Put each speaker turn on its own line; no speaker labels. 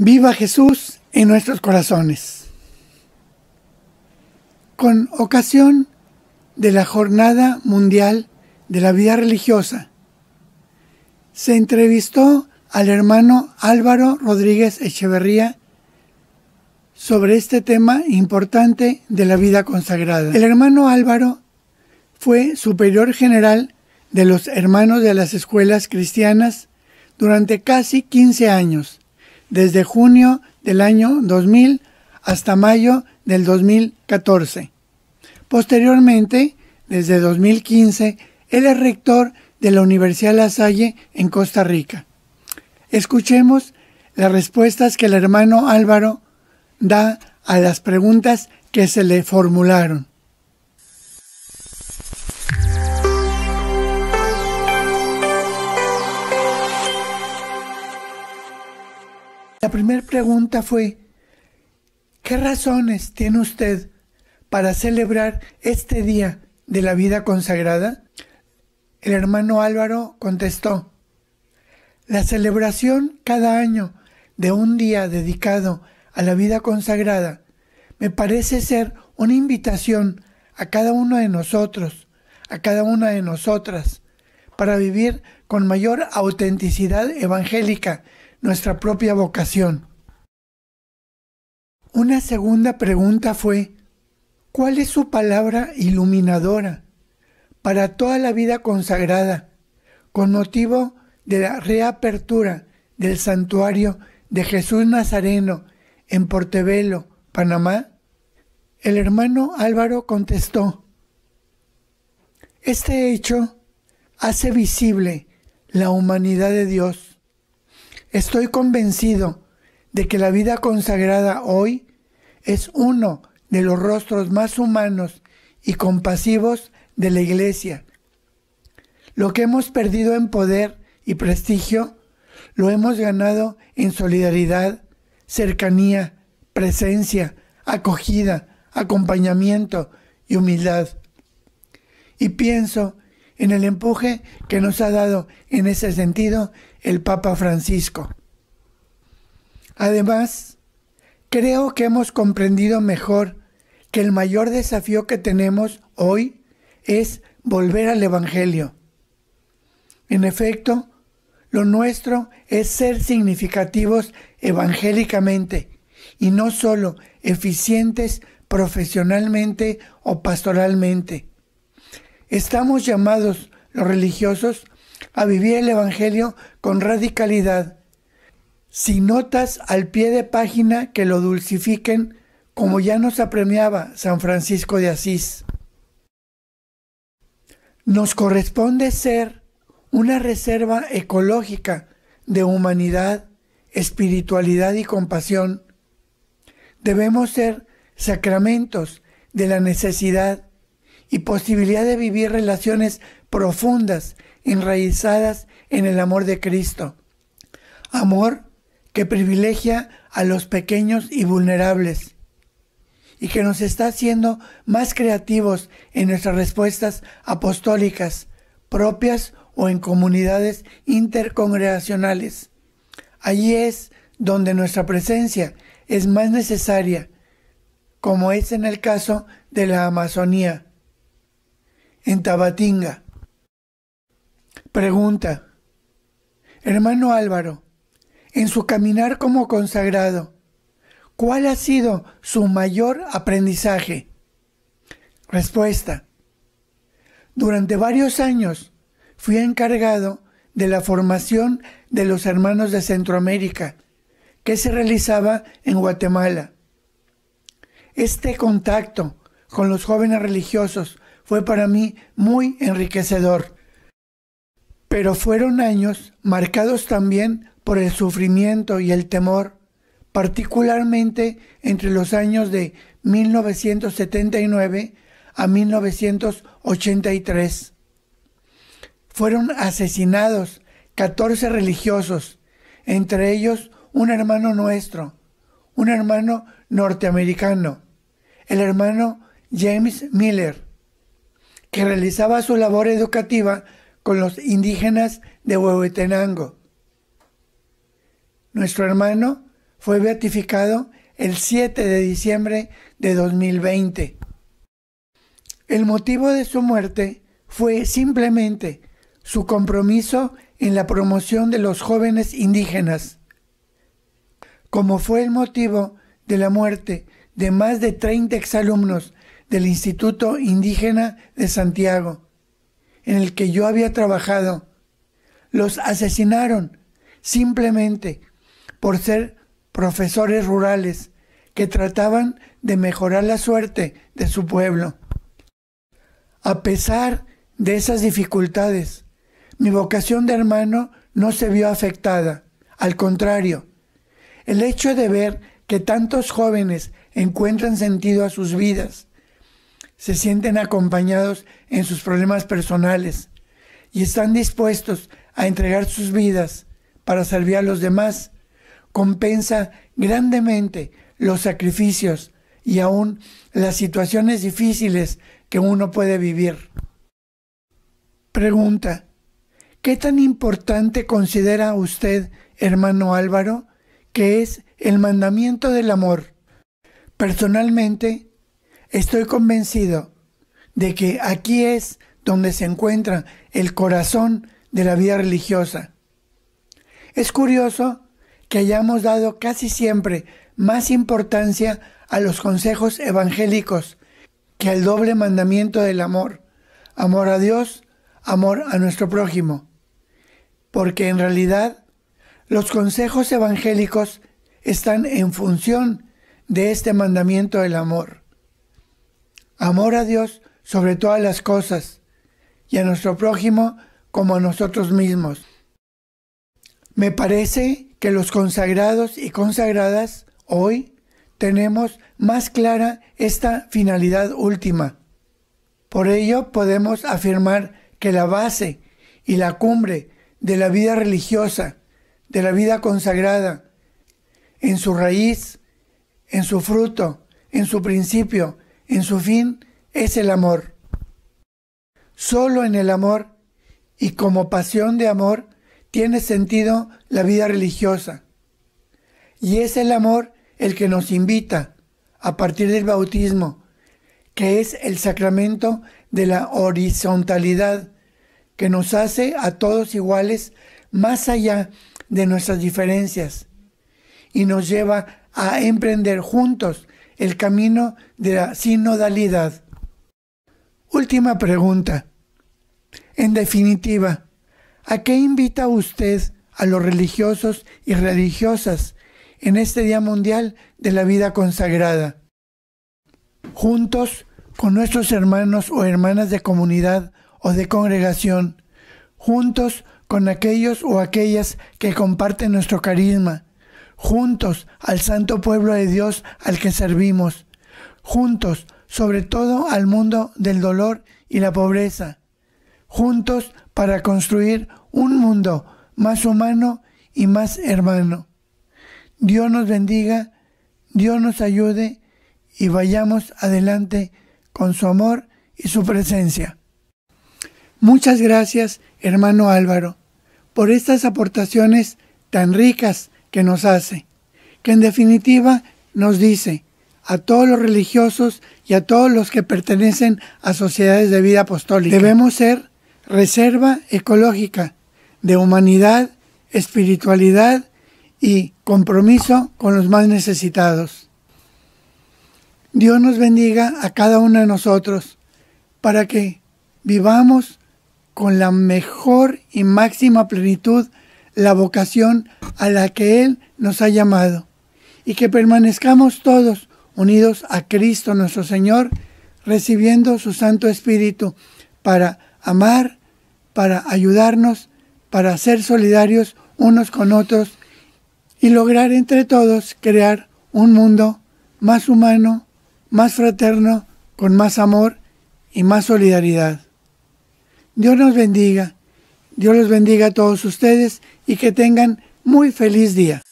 Viva Jesús en nuestros corazones. Con ocasión de la Jornada Mundial de la Vida Religiosa, se entrevistó al hermano Álvaro Rodríguez Echeverría sobre este tema importante de la vida consagrada. El hermano Álvaro fue superior general de los hermanos de las escuelas cristianas durante casi 15 años desde junio del año 2000 hasta mayo del 2014. Posteriormente, desde 2015, él es rector de la Universidad La Salle en Costa Rica. Escuchemos las respuestas que el hermano Álvaro da a las preguntas que se le formularon. La primera pregunta fue, ¿qué razones tiene usted para celebrar este día de la vida consagrada? El hermano Álvaro contestó, la celebración cada año de un día dedicado a la vida consagrada me parece ser una invitación a cada uno de nosotros, a cada una de nosotras, para vivir con mayor autenticidad evangélica nuestra propia vocación. Una segunda pregunta fue, ¿cuál es su palabra iluminadora para toda la vida consagrada con motivo de la reapertura del santuario de Jesús Nazareno en Portebelo, Panamá? El hermano Álvaro contestó, este hecho hace visible la humanidad de Dios Estoy convencido de que la vida consagrada hoy es uno de los rostros más humanos y compasivos de la Iglesia. Lo que hemos perdido en poder y prestigio, lo hemos ganado en solidaridad, cercanía, presencia, acogida, acompañamiento y humildad. Y pienso en el empuje que nos ha dado en ese sentido el Papa Francisco. Además, creo que hemos comprendido mejor que el mayor desafío que tenemos hoy es volver al Evangelio. En efecto, lo nuestro es ser significativos evangélicamente y no solo eficientes profesionalmente o pastoralmente. Estamos llamados los religiosos a vivir el Evangelio con radicalidad, sin notas al pie de página que lo dulcifiquen, como ya nos apremiaba San Francisco de Asís. Nos corresponde ser una reserva ecológica de humanidad, espiritualidad y compasión. Debemos ser sacramentos de la necesidad y posibilidad de vivir relaciones profundas enraizadas en el amor de Cristo. Amor que privilegia a los pequeños y vulnerables y que nos está haciendo más creativos en nuestras respuestas apostólicas, propias o en comunidades intercongregacionales. Allí es donde nuestra presencia es más necesaria, como es en el caso de la Amazonía, en Tabatinga, Pregunta. Hermano Álvaro, en su caminar como consagrado, ¿cuál ha sido su mayor aprendizaje? Respuesta. Durante varios años fui encargado de la formación de los hermanos de Centroamérica, que se realizaba en Guatemala. Este contacto con los jóvenes religiosos fue para mí muy enriquecedor. Pero fueron años marcados también por el sufrimiento y el temor, particularmente entre los años de 1979 a 1983. Fueron asesinados 14 religiosos, entre ellos un hermano nuestro, un hermano norteamericano, el hermano James Miller, que realizaba su labor educativa con los indígenas de Huehuetenango. Nuestro hermano fue beatificado el 7 de diciembre de 2020. El motivo de su muerte fue simplemente su compromiso en la promoción de los jóvenes indígenas, como fue el motivo de la muerte de más de 30 exalumnos del Instituto Indígena de Santiago en el que yo había trabajado. Los asesinaron simplemente por ser profesores rurales que trataban de mejorar la suerte de su pueblo. A pesar de esas dificultades, mi vocación de hermano no se vio afectada. Al contrario, el hecho de ver que tantos jóvenes encuentran sentido a sus vidas se sienten acompañados en sus problemas personales y están dispuestos a entregar sus vidas para servir a los demás, compensa grandemente los sacrificios y aún las situaciones difíciles que uno puede vivir. Pregunta. ¿Qué tan importante considera usted, hermano Álvaro, que es el mandamiento del amor? Personalmente, Estoy convencido de que aquí es donde se encuentra el corazón de la vida religiosa. Es curioso que hayamos dado casi siempre más importancia a los consejos evangélicos que al doble mandamiento del amor, amor a Dios, amor a nuestro prójimo, porque en realidad los consejos evangélicos están en función de este mandamiento del amor amor a Dios sobre todas las cosas y a nuestro prójimo como a nosotros mismos. Me parece que los consagrados y consagradas hoy tenemos más clara esta finalidad última. Por ello podemos afirmar que la base y la cumbre de la vida religiosa, de la vida consagrada, en su raíz, en su fruto, en su principio en su fin es el amor. Solo en el amor y como pasión de amor tiene sentido la vida religiosa. Y es el amor el que nos invita, a partir del bautismo, que es el sacramento de la horizontalidad, que nos hace a todos iguales más allá de nuestras diferencias y nos lleva a emprender juntos el camino de la sinodalidad. Última pregunta. En definitiva, ¿a qué invita usted a los religiosos y religiosas en este Día Mundial de la Vida Consagrada? Juntos con nuestros hermanos o hermanas de comunidad o de congregación, juntos con aquellos o aquellas que comparten nuestro carisma, juntos al santo pueblo de Dios al que servimos, juntos sobre todo al mundo del dolor y la pobreza, juntos para construir un mundo más humano y más hermano. Dios nos bendiga, Dios nos ayude y vayamos adelante con su amor y su presencia. Muchas gracias, hermano Álvaro, por estas aportaciones tan ricas que nos hace, que en definitiva nos dice a todos los religiosos y a todos los que pertenecen a sociedades de vida apostólica. Debemos ser reserva ecológica de humanidad, espiritualidad y compromiso con los más necesitados. Dios nos bendiga a cada uno de nosotros para que vivamos con la mejor y máxima plenitud la vocación a la que Él nos ha llamado y que permanezcamos todos unidos a Cristo nuestro Señor, recibiendo su Santo Espíritu para amar, para ayudarnos, para ser solidarios unos con otros y lograr entre todos crear un mundo más humano, más fraterno, con más amor y más solidaridad. Dios nos bendiga Dios los bendiga a todos ustedes y que tengan muy feliz día.